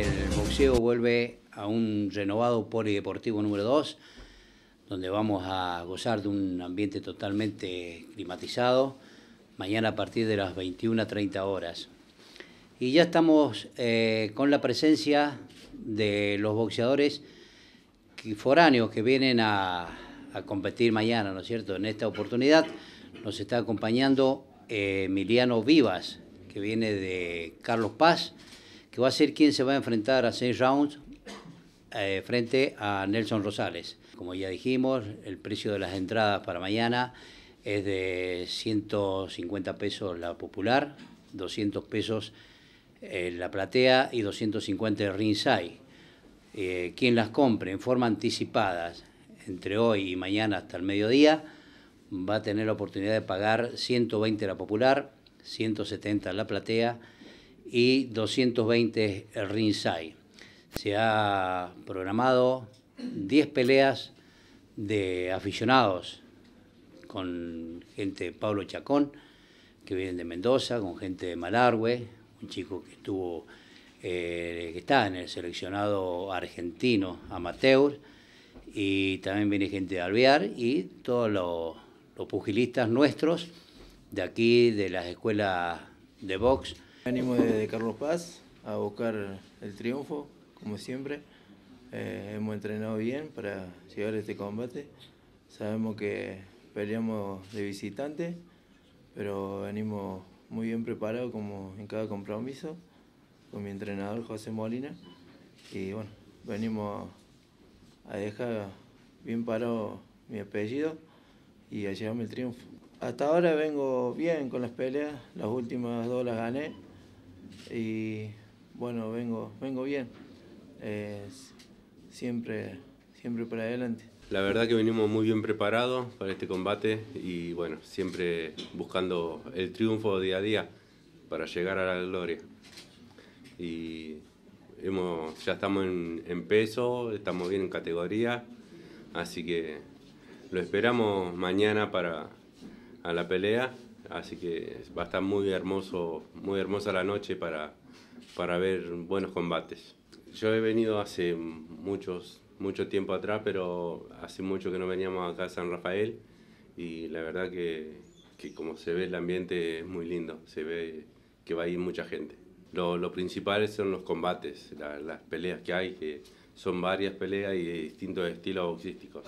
el boxeo vuelve a un renovado polideportivo número 2, donde vamos a gozar de un ambiente totalmente climatizado, mañana a partir de las 21.30 horas. Y ya estamos eh, con la presencia de los boxeadores foráneos que vienen a, competir mañana, ¿no es cierto? En esta oportunidad nos está acompañando eh, Emiliano Vivas, que viene de Carlos Paz, que va a ser quien se va a enfrentar a seis rounds eh, frente a Nelson Rosales. Como ya dijimos, el precio de las entradas para mañana es de 150 pesos la popular, 200 pesos eh, la platea y 250 el ringside. Eh, quien las compre en forma anticipada entre hoy y mañana hasta el mediodía va a tener la oportunidad de pagar 120 la popular, 170 la platea y 220 Rinsai. Se ha programado 10 peleas de aficionados con gente de Pablo Chacón, que viene de Mendoza, con gente de Malargüe, un chico que estuvo eh, que está en el seleccionado argentino amateur, y también viene gente de Alvear y todos los, los pugilistas nuestros de aquí, de las escuelas de box Animo desde Carlos Paz a buscar el triunfo, como siempre. Eh, hemos entrenado bien para llegar a este combate. Sabemos que peleamos de visitante, pero venimos muy bien preparados como en cada compromiso con mi entrenador José Molina. Y bueno, venimos a dejar bien parado mi apellido y a llevarme el triunfo. Hasta ahora vengo bien con las peleas, las últimas dos las gané, y bueno, vengo, vengo bien. siempre, siempre para adelante. La verdad que venimos muy bien preparados para este combate y bueno, siempre buscando el triunfo día a día para llegar a la gloria. Y ya estamos en, peso, estamos bien en categoría, así que lo esperamos mañana para a la pelea Así que va a estar muy hermoso, muy hermosa la noche para, para ver buenos combates. Yo he venido hace muchos, mucho tiempo atrás, pero hace mucho que no veníamos acá a San Rafael y la verdad que, que como se ve el ambiente es muy lindo, se ve que va a ir mucha gente. Lo, lo principal son los combates, las peleas que hay, que son varias peleas y de distintos estilos boxísticos.